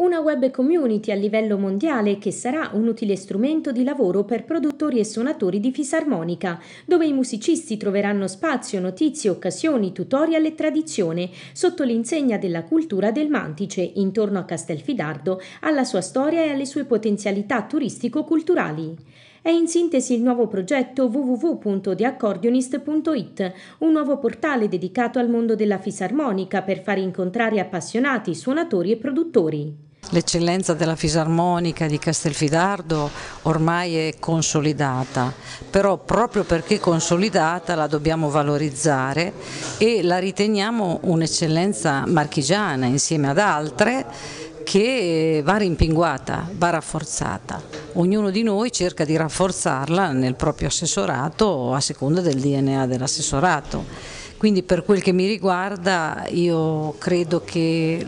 una web community a livello mondiale che sarà un utile strumento di lavoro per produttori e suonatori di fisarmonica, dove i musicisti troveranno spazio, notizie, occasioni, tutorial e tradizione, sotto l'insegna della cultura del Mantice, intorno a Castelfidardo, alla sua storia e alle sue potenzialità turistico-culturali. È in sintesi il nuovo progetto www.theaccordionist.it, un nuovo portale dedicato al mondo della fisarmonica per far incontrare appassionati, suonatori e produttori. L'eccellenza della fisarmonica di Castelfidardo ormai è consolidata, però proprio perché consolidata la dobbiamo valorizzare e la riteniamo un'eccellenza marchigiana insieme ad altre che va rimpinguata, va rafforzata. Ognuno di noi cerca di rafforzarla nel proprio assessorato a seconda del DNA dell'assessorato. Quindi per quel che mi riguarda io credo che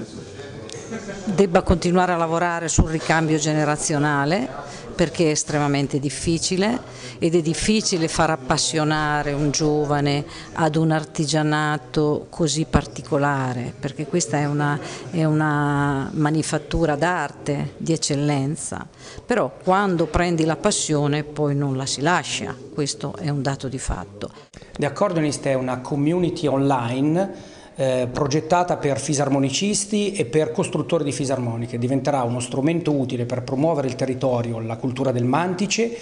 debba continuare a lavorare sul ricambio generazionale perché è estremamente difficile ed è difficile far appassionare un giovane ad un artigianato così particolare perché questa è una, è una manifattura d'arte di eccellenza, però quando prendi la passione poi non la si lascia, questo è un dato di fatto. The Accordionist è una community online eh, progettata per fisarmonicisti e per costruttori di fisarmoniche. Diventerà uno strumento utile per promuovere il territorio, la cultura del mantice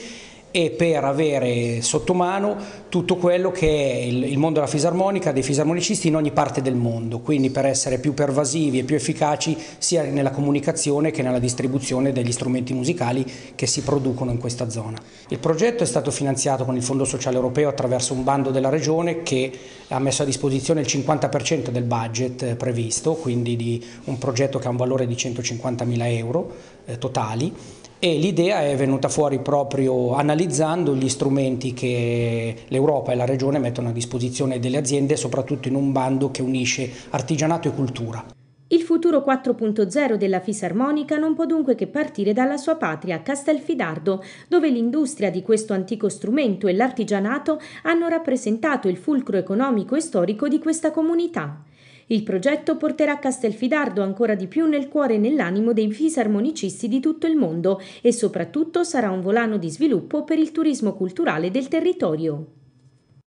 e per avere sotto mano tutto quello che è il, mondo della fisarmonica, dei fisarmonicisti in ogni parte del mondo, quindi per essere più pervasivi e più efficaci sia nella comunicazione che nella distribuzione degli strumenti musicali che si producono in questa zona. Il progetto è stato finanziato con il Fondo Sociale Europeo attraverso un bando della Regione che ha messo a disposizione il 50% del budget eh, previsto, quindi di un progetto che ha un valore di 150.000 euro eh, totali e l'idea è venuta fuori proprio analizzando gli strumenti che l'Europa e la Regione mettono a disposizione delle aziende, soprattutto in un bando che unisce artigianato e cultura. Il futuro 4.0 della fisarmonica non può dunque che partire dalla sua patria, Castelfidardo, dove l'industria di questo antico strumento e l'artigianato hanno rappresentato il fulcro economico e storico di questa comunità. Il progetto porterà Castelfidardo ancora di più nel cuore e nell'animo dei fisarmonicisti di tutto il mondo e soprattutto sarà un volano di sviluppo per il turismo culturale del territorio.